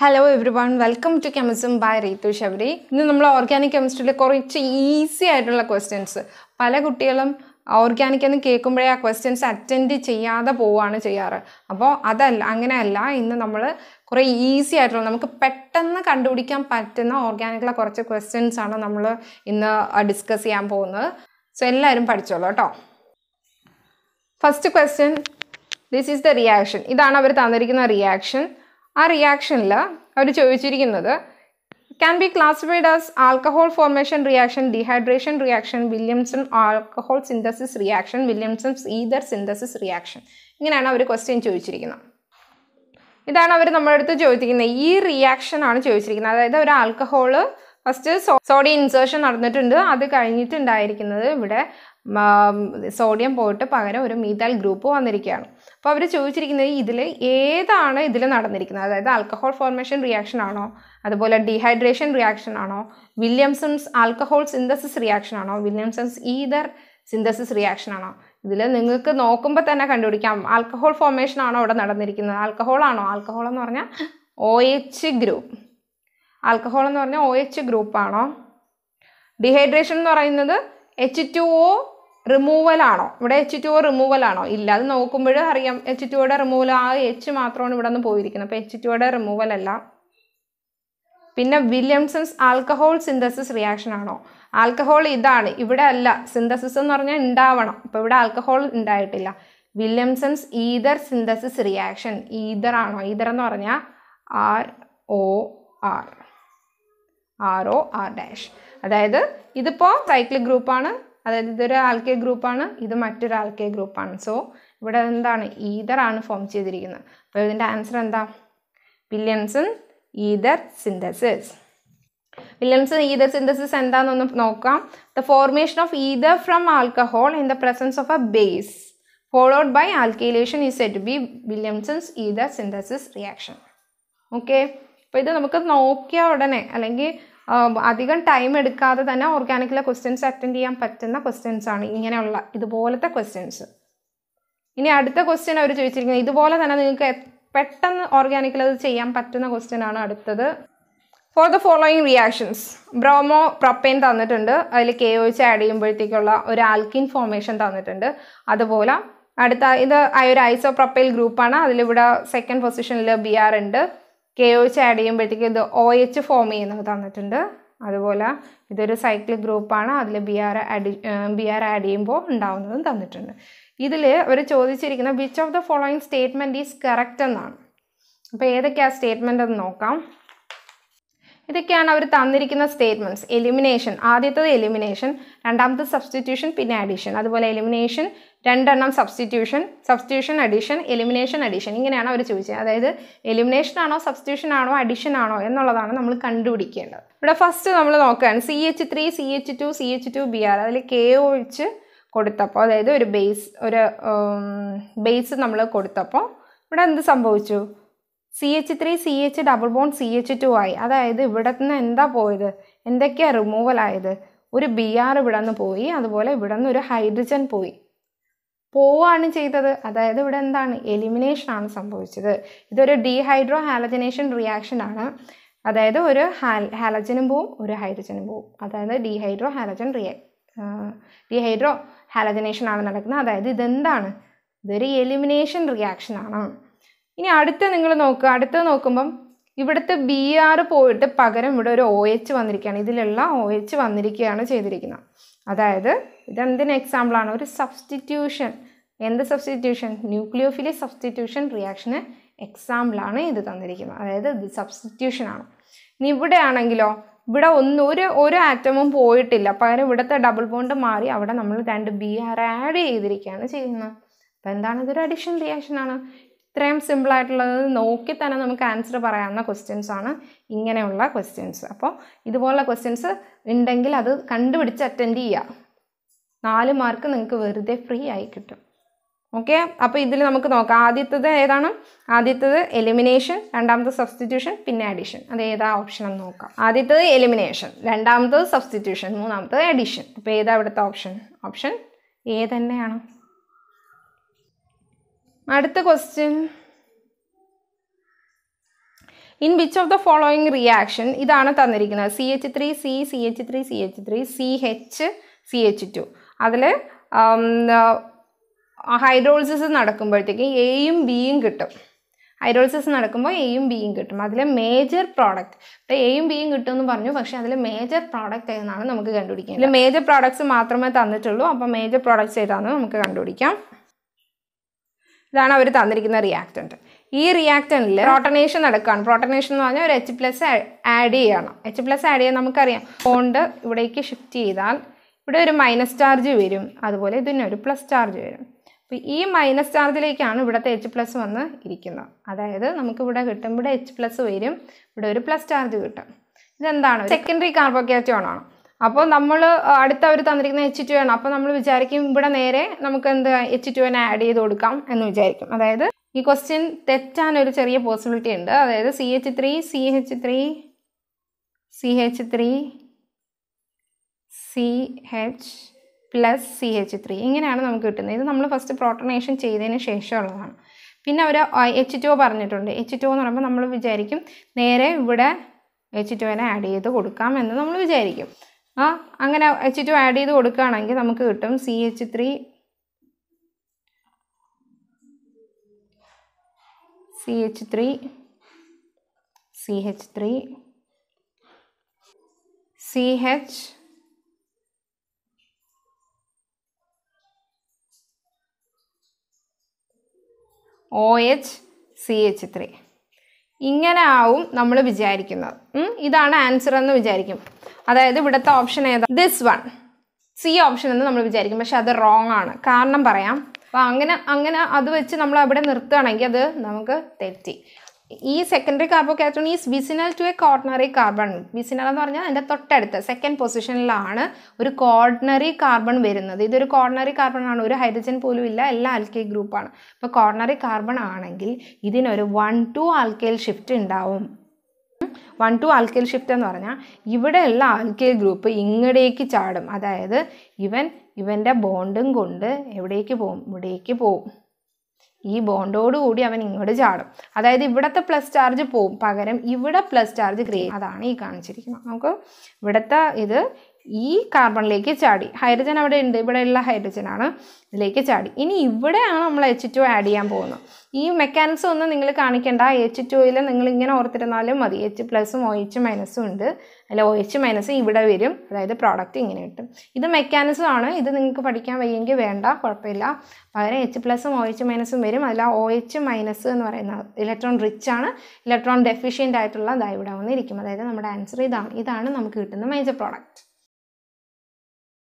hello every one welcome to chemism by Ritu Shabari ഇന്ന് നമ്മൾ organic കെമിസ്ട്രിയിലെ കുറച്ച് ഈസി ആയിട്ടുള്ള ക്വസ്റ്റ്യൻസ് പല കുട്ടികളും ഓർഗാനിക് എന്ന് കേൾക്കുമ്പോഴേ ആ ക്വസ്റ്റ്യൻസ് അറ്റൻഡ് ചെയ്യാതെ പോവുകയാണ് ചെയ്യാറ് അപ്പോൾ അതല്ല അങ്ങനെയല്ല ഇന്ന് നമ്മൾ കുറേ ഈസി ആയിട്ടുള്ള നമുക്ക് പെട്ടെന്ന് കണ്ടുപിടിക്കാൻ പറ്റുന്ന ഓർഗാനിക്കുള്ള കുറച്ച് ക്വസ്റ്റ്യൻസ് ആണ് നമ്മൾ ഇന്ന് ഡിസ്കസ് ചെയ്യാൻ പോകുന്നത് സോ എല്ലാവരും പഠിച്ചോളൂ കേട്ടോ first question this is the reaction ഇതാണ് അവർ തന്നിരിക്കുന്ന റിയാക്ഷൻ ആ റിയാക്ഷനിൽ അവർ ചോദിച്ചിരിക്കുന്നത് can be classified as alcohol formation reaction dehydration reaction Williamson alcohol synthesis reaction Williamson ether synthesis reaction ഇങ്ങനെയാണ് അവർ ക്വസ്റ്റ്യൻ ചോദിച്ചിരിക്കുന്നത് ഇതാണ് അവർ നമ്മുടെ അടുത്ത് ചോദിച്ചിരിക്കുന്നത് ഈ റിയാക്ഷൻ ആണ് ചോദിച്ചിരിക്കുന്നത് അതായത് ഒരു ആൽക്കഹോള് ഫസ്റ്റ് സോഡിയം ഇൻസേർഷൻ നടന്നിട്ടുണ്ട് അത് കഴിഞ്ഞിട്ടുണ്ടായിരിക്കുന്നത് ഇവിടെ സോഡിയം പോയിട്ട് പകരം ഒരു മീതാൽ ഗ്രൂപ്പ് വന്നിരിക്കുകയാണ് അപ്പോൾ അവർ ചോദിച്ചിരിക്കുന്നത് ഇതിൽ ഏതാണ് ഇതിൽ നടന്നിരിക്കുന്നത് അതായത് ആൽക്കഹോൾ ഫോർമേഷൻ റിയാക്ഷൻ ആണോ അതുപോലെ ഡീഹൈഡ്രേഷൻ റിയാക്ഷൻ ആണോ വില്യംസൺസ് ആൽക്കഹോൾ സിന്തസിസ് റിയാക്ഷൻ ആണോ വില്യംസൺസ് ഈതർ സിന്തസിസ് റിയാക്ഷൻ ആണോ ഇതിൽ നിങ്ങൾക്ക് നോക്കുമ്പോൾ തന്നെ കണ്ടുപിടിക്കാം ആൽക്കഹോൾ ഫോർമേഷൻ ആണോ അവിടെ നടന്നിരിക്കുന്നത് ആൽക്കഹോൾ ആണോ ആൽക്കഹോൾ എന്ന് പറഞ്ഞാൽ ഒ എച്ച് ഗ്രൂപ്പ് ആൽക്കഹോൾ എന്ന് പറഞ്ഞാൽ ഒ എച്ച് ഗ്രൂപ്പാണോ ഡീഹൈഡ്രേഷൻ എന്ന് പറയുന്നത് എച്ച് ടു ഒ റിമൂവൽ ആണോ ഇവിടെ എച്ച് ടു ഒ റിമൂവൽ ആണോ ഇല്ല അത് നോക്കുമ്പോഴും അറിയാം എച്ച് ടു ഒയുടെ റിമൂവൽ ആ എച്ച് മാത്രമാണ് ഇവിടെ നിന്ന് പോയിരിക്കുന്നത് അപ്പോൾ എച്ച് ടു ഒയുടെ റിമൂവൽ അല്ല പിന്നെ വില്യംസൺസ് ആൽക്കഹോൾ സിന്തസിസ് റിയാക്ഷൻ ആണോ ആൽക്കഹോൾ ഇതാണ് ഇവിടെ അല്ല സിന്തസിസ് എന്ന് പറഞ്ഞാൽ ഉണ്ടാവണം അപ്പോൾ ഇവിടെ ആൽക്കഹോൾ ഉണ്ടായിട്ടില്ല Williamson's ether synthesis reaction ether ആണോ ഈദർ എന്ന് പറഞ്ഞാൽ R O R R O R dash അതായത് ഇതിപ്പോൾ സൈക്ലിക് ഗ്രൂപ്പാണ് അതായത് ഇതൊരു ആൽക്കേ ഗ്രൂപ്പാണ് ഇത് മറ്റൊരു ആൽക്കേ ഗ്രൂപ്പാണ് സോ ഇവിടെ എന്താണ് ഈതർ ആണ് ഫോം ചെയ്തിരിക്കുന്നത് അപ്പോൾ ഇതിൻ്റെ ആൻസർ എന്താ Williamson ether synthesis Williamson ether synthesis എന്താണെന്നൊന്ന് നോക്കാം the formation of ether from alcohol in the presence of a base followed by alkylation is said be Williamson's ether synthesis reaction okay അപ്പോൾ ഇത് നമുക്ക് നോക്കിയ ഉടനെ അല്ലെങ്കിൽ അധികം ടൈം എടുക്കാതെ തന്നെ ഓർഗാനിക്കിലെ ക്വസ്റ്റ്യൻസ് അറ്റൻഡ് ചെയ്യാൻ പറ്റുന്ന ക്വസ്റ്റ്യൻസ് ആണ് ഇങ്ങനെയുള്ള ഇതുപോലത്തെ ക്വസ്റ്റ്യൻസ് ഇനി അടുത്ത ക്വസ്റ്റ്യൻ അവർ ചോദിച്ചിരിക്കുന്നത് ഇതുപോലെ തന്നെ നിങ്ങൾക്ക് പെട്ടെന്ന് ഓർഗാനിക്കിൽ അത് ചെയ്യാൻ പറ്റുന്ന ക്വസ്റ്റ്യൻ ആണ് അടുത്തത് for the following reactions bromo propyne തന്നിട്ടുണ്ട് അതിൽ കെ ഒച്ച് ആഡ് ചെയ്യുമ്പോഴത്തേക്കുള്ള ഒരു ആൽക്കിൻ ഫോർമേഷൻ തന്നിട്ടുണ്ട് അതുപോലെ അടുത്ത ഇത് ആ ഒരു ഐസോ പ്രൊപ്പൈൽ ഗ്രൂപ്പാണ് അതിലിവിടെ സെക്കൻഡ് പൊസിഷനിൽ ബി ആർ ഉണ്ട് കെ ഒ എച്ച് ആഡ് ചെയ്യുമ്പോഴത്തേക്ക് ഇത് ഒ എച്ച് ഫോം ചെയ്യുന്നത് തന്നിട്ടുണ്ട് അതുപോലെ ഇതൊരു സൈക്ലിക് ഗ്രൂപ്പാണ് അതിൽ B R add B R add ചെയ്യുമ്പോൾ ഉണ്ടാവുന്നതും തന്നിട്ടുണ്ട് ഇതിൽ അവർ ചോദിച്ചിരിക്കുന്ന which of the following statement is correct എന്നാണ് അപ്പോൾ ഏതൊക്കെയാണ് സ്റ്റേറ്റ്മെൻറ്റ് എന്ന് നോക്കാം ഇതൊക്കെയാണ് അവർ തന്നിരിക്കുന്ന സ്റ്റേറ്റ്മെൻറ്റ്സ് എലിമിനേഷൻ ആദ്യത്തത് എലിമിനേഷൻ രണ്ടാമത്തെ സബ്സ്റ്റിറ്റ്യൂഷൻ പിന്നെ അഡീഷൻ അതുപോലെ എലിമിനേഷൻ രണ്ടെണ്ണം substitution substitution addition elimination addition ഇങ്ങനെയാണ് അവർ ചോദിച്ചത് അതായത് എലിമിനേഷൻ ആണോ സബ്സ്റ്റിറ്റ്യൂഷൻ ആണോ അഡീഷൻ ആണോ എന്നുള്ളതാണ് നമ്മൾ കണ്ടുപിടിക്കേണ്ടത് ഇവിടെ ഫസ്റ്റ് നമ്മൾ നോക്കുകയാണ് C H three C H two C H two B R അതിൽ കെ ഒഴിച്ച് കൊടുത്തപ്പോൾ അതായത് ഒരു ബേസ് ഒരു ബേസ് നമ്മൾ കൊടുത്തപ്പോൾ ഇവിടെ എന്ത് സംഭവിച്ചു C H three C H double bond C H two ആയി അതായത് ഇവിടെ നിന്ന് എന്താ പോയത് എന്തൊക്കെയാണ് റിമൂവൽ ആയത് ഒരു ബി ആർ ഇവിടെ നിന്ന് പോയി അതുപോലെ ഇവിടെ നിന്ന് ഒരു ഹൈഡ്രജൻ പോയി പോവാണ് ചെയ്തത് അതായത് ഇവിടെ എന്താണ് എലിമിനേഷൻ ആണ് സംഭവിച്ചത് ഇതൊരു ഡീഹൈഡ്രോ ഹാലജനേഷൻ റിയാക്ഷൻ ആണ് അതായത് ഒരു ഹാലജനും പോവും ഒരു ഹൈഡ്രജനും പോവും അതായത് ഡീഹൈഡ്രോ ഹാലജൻ റിയ ഡീഹൈഡ്രോ ഹാലജനേഷൻ ആണ് നടക്കുന്നത് അതായത് ഇതെന്താണ് ഇതൊരു എലിമിനേഷൻ റിയാക്ഷൻ ആണ് ഇനി അടുത്ത നിങ്ങൾ നോക്കുക അടുത്തത് നോക്കുമ്പം ഇവിടുത്തെ ബി ആർ പോയിട്ട് പകരം ഇവിടെ ഒരു ഒ എച്ച് വന്നിരിക്കുകയാണ് ഇതിലുള്ള ഒ എച്ച് വന്നിരിക്കുകയാണ് ചെയ്തിരിക്കുന്നത് അതായത് ഇതെന്തിന് എക്സാമ്പിളാണ് ഒരു സബ്സ്റ്റിറ്റ്യൂഷൻ എന്ത് സബ്സ്റ്റിറ്റ്യൂഷൻ ന്യൂക്ലിയോഫിലി സബ്സ്റ്റിറ്റ്യൂഷൻ റിയാക്ഷന് എക്സാമ്പിളാണ് ഇത് തന്നിരിക്കുന്നത് അതായത് ഇത് സബ്സ്റ്റിറ്റ്യൂഷനാണ് ഇനി ഇവിടെ ആണെങ്കിലോ ഇവിടെ ഒന്ന് ഒരു ഒരു ആറ്റമും പോയിട്ടില്ല പകരം ഇവിടുത്തെ ഡബിൾ ബോണ്ട് മാറി അവിടെ നമ്മൾ രണ്ട് ബി ആർ ആഡ് ചെയ്തിരിക്കുകയാണ് ചെയ്യുന്നത് അപ്പോൾ എന്താണ് ഇതൊരു അഡീഷൻ റിയാക്ഷനാണ് ഇത്രയും സിമ്പിളായിട്ടുള്ളത് നോക്കി തന്നെ നമുക്ക് ആൻസർ പറയാവുന്ന ക്വസ്റ്റ്യൻസ് ആണ് ഇങ്ങനെയുള്ള ക്വസ്റ്റ്യൻസ് അപ്പോൾ ഇതുപോലുള്ള ക്വസ്റ്റ്യൻസ് ഉണ്ടെങ്കിൽ അത് കണ്ടുപിടിച്ച് അറ്റൻഡ് ചെയ്യുക നാല് മാർക്ക് നിങ്ങൾക്ക് വെറുതെ ഫ്രീ ആയി കിട്ടും ഓക്കെ അപ്പോൾ ഇതിൽ നമുക്ക് നോക്കാം ആദ്യത്തത് ഏതാണ് ആദ്യത്തത് എലിമിനേഷൻ രണ്ടാമത്തെ സബ്സ്റ്റിറ്റ്യൂഷൻ പിന്നെ അഡിഷൻ അത് ഏതാ ഓപ്ഷൻ എന്ന് നോക്കാം ആദ്യത്തത് എലിമിനേഷൻ രണ്ടാമത്തത് സബ്സ്റ്റിറ്റ്യൂഷൻ മൂന്നാമത്തത് അഡിഷൻ അപ്പോൾ ഏതാ ഇവിടുത്തെ ഓപ്ഷൻ ഓപ്ഷൻ എ തന്നെയാണ് അടുത്ത question in which of the following reaction ഇതാണ് തന്നിരിക്കുന്നത് C H three C C H three C H three C H C H two അതിൽ ഹൈഡ്രോൾസിസ് നടക്കുമ്പോഴത്തേക്കും എയും ബിയും കിട്ടും ഹൈഡ്രോൾസിസ് നടക്കുമ്പോൾ എയും ബിയും കിട്ടും അതിൽ മേജർ പ്രോഡക്റ്റ് അപ്പോൾ എയും ബിയും കിട്ടുമെന്ന് പറഞ്ഞു പക്ഷേ അതിൽ മേജർ പ്രോഡക്റ്റ് ഏതെന്നാണ് നമുക്ക് കണ്ടുപിടിക്കാം ഇതിൽ മേജർ പ്രോഡക്ട്സ് മാത്രമേ തന്നിട്ടുള്ളൂ അപ്പോൾ മേജർ പ്രോഡക്ട്സ് ഏതാണെന്ന് നമുക്ക് കണ്ടുപിടിക്കാം ഇതാണ് അവർ തന്നിരിക്കുന്ന റിയാക്റ്റൻറ്റ് ഈ റിയാക്റ്റനിൽ പ്രോട്ടനേഷൻ നടക്കുകയാണ് പ്രോട്ടനേഷൻ എന്ന് പറഞ്ഞാൽ ഒരു എച്ച് പ്ലസ് ആഡ് ചെയ്യണം എച്ച് പ്ലസ് ആഡ് ചെയ്യാൻ നമുക്കറിയാം ബോണ്ട് ഇവിടേക്ക് ഷിഫ്റ്റ് ചെയ്താൽ ഇവിടെ ഒരു മൈനസ് ചാർജ് വരും അതുപോലെ ഇതിന് ഒരു പ്ലസ് ചാർജ് വരും അപ്പോൾ ഈ മൈനസ് ചാർജിലേക്കാണ് ഇവിടുത്തെ എച്ച് പ്ലസ് വന്ന് ഇരിക്കുന്നത് അതായത് നമുക്കിവിടെ കിട്ടും ഇവിടെ എച്ച് പ്ലസ് വരും ഇവിടെ ഒരു പ്ലസ് ചാർജ് കിട്ടും ഇതെന്താണ് സെക്കൻഡറി കാർബോക്യാറ്റോൺ ആണ് അപ്പോൾ നമ്മൾ അടുത്ത അവർ തന്നിരിക്കുന്ന എച്ച് ടു ആണ് അപ്പോൾ നമ്മൾ വിചാരിക്കും ഇവിടെ നേരെ നമുക്ക് എന്ത് എച്ച് ടു എൻ ആഡ് ചെയ്ത് കൊടുക്കാം എന്ന് വിചാരിക്കും അതായത് ഈ ക്വസ്റ്റ്യൻ ഒരു ചെറിയ പോസിബിലിറ്റി ഉണ്ട് അതായത് C H three C H three C H three C H plus C H three ഇങ്ങനെയാണ് നമുക്ക് കിട്ടുന്നത് ഇത് നമ്മൾ ഫസ്റ്റ് പ്രോട്ടണേഷൻ ചെയ്തതിന് ശേഷമുള്ളതാണ് പിന്നെ അവർ എച്ച് ടു പറഞ്ഞിട്ടുണ്ട് എച്ച് ടു എന്ന് പറയുമ്പോൾ നമ്മൾ വിചാരിക്കും നേരെ ഇവിടെ എച്ച് എന്നെ ആഡ് ചെയ്ത് കൊടുക്കാം എന്ന് നമ്മൾ വിചാരിക്കും ആ അങ്ങനെ എച്ച് ടു ആഡ് ചെയ്ത് കൊടുക്കുകയാണെങ്കിൽ നമുക്ക് കിട്ടും C H three C H three C H three C H O H C H three ഇങ്ങനെ ആവും നമ്മൾ വിചാരിക്കുന്നത് ഇതാണ് ആൻസർ എന്ന് വിചാരിക്കും അതായത് ഇവിടുത്തെ ഓപ്ഷൻ ഏതാ ദിസ് വൺ സി ഓപ്ഷൻ എന്ന് നമ്മൾ വിചാരിക്കും പക്ഷെ അത് റോങ് ആണ് കാരണം പറയാം അപ്പൊ അങ്ങനെ അങ്ങനെ അത് വെച്ച് നമ്മൾ അവിടെ നിർത്തുകയാണെങ്കിൽ അത് നമുക്ക് തെറ്റി ഈ secondary cation is vicinal to a quaternary carbon vicinal എന്ന് പറഞ്ഞാൽ അതിൻ്റെ തൊട്ടടുത്ത് സെക്കൻഡ് പൊസിഷനിലാണ് ഒരു കോർണറി കാർബൺ വരുന്നത് ഇതൊരു കോർണറി കാർബൺ ആണ് ഒരു ഹൈഡ്രജൻ പോലും ഇല്ല എല്ലാ ആൽക്കൈൽ ഗ്രൂപ്പാണ് അപ്പോൾ കോർണറി കാർബൺ ആണെങ്കിൽ ഇതിനൊരു വൺ ടു ആൽക്കൈൽ ഷിഫ്റ്റ് ഉണ്ടാവും വൺ ടു ആൽക്കൈൽ ഷിഫ്റ്റ് എന്ന് പറഞ്ഞാൽ ഇവിടെയുള്ള ആൽക്കൈൽ ഗ്രൂപ്പ് ഇങ്ങടേക്ക് ചാടും അതായത് ഇവൻ ഇവൻ്റെ ബോണ്ടും കൊണ്ട് എവിടേക്ക് പോകും ഇവിടേക്ക് പോകും ഈ ബോണ്ടോട് കൂടി അവൻ ഇങ്ങോട്ട് ചാടും അതായത് ഇവിടുത്തെ പ്ലസ് ചാർജ് പോവും പകരം ഇവിടെ പ്ലസ് ചാർജ് ക്രിയേറ്റ് അതാണ് ഈ കാണിച്ചിരിക്കുന്നത് നമുക്ക് ഇവിടുത്തെ ഇത് ഈ കാർബണിലേക്ക് ചാടി ഹൈഡ്രജൻ അവിടെ ഉണ്ട് ഇവിടെയുള്ള ഹൈഡ്രജനാണ് ഇതിലേക്ക് ചാടി ഇനി ഇവിടെയാണ് നമ്മൾ എച്ച് ടു ആഡ് ചെയ്യാൻ പോകുന്നത് ഈ മെക്കാനിക്സ് ഒന്നും നിങ്ങൾ കാണിക്കേണ്ട എച്ച് ടുയിൽ നിങ്ങൾ ഇങ്ങനെ ഓർത്തിരുന്നാലും മതി എച്ച് പ്ലസും ഒ എച്ച് മൈനസും ഉണ്ട് അല്ല ഒ എച്ച് മൈനസ് ഇവിടെ വരും അതായത് പ്രോഡക്റ്റ് ഇങ്ങനെ കിട്ടും ഇത് മെക്കാനിസം ആണ് ഇത് നിങ്ങൾക്ക് പഠിക്കാൻ വയ്യെങ്കിൽ വേണ്ട കുഴപ്പമില്ല പകരം എച്ച് പ്ലസും ഒ എച്ച് മൈനസും വരും അതിൽ ഒ എച്ച് മൈനസ് എന്ന് പറയുന്ന ഇലക്ട്രോൺ റിച്ച് ആണ് ഇലക്ട്രോൺ ഡെഫിഷ്യൻ്റ് ആയിട്ടുള്ള ഇതായി ഇവിടെ വന്നിരിക്കും അതായത് നമ്മുടെ ആൻസർ ഇതാണ് ഇതാണ് നമുക്ക് കിട്ടുന്ന മേജർ പ്രോഡക്റ്റ്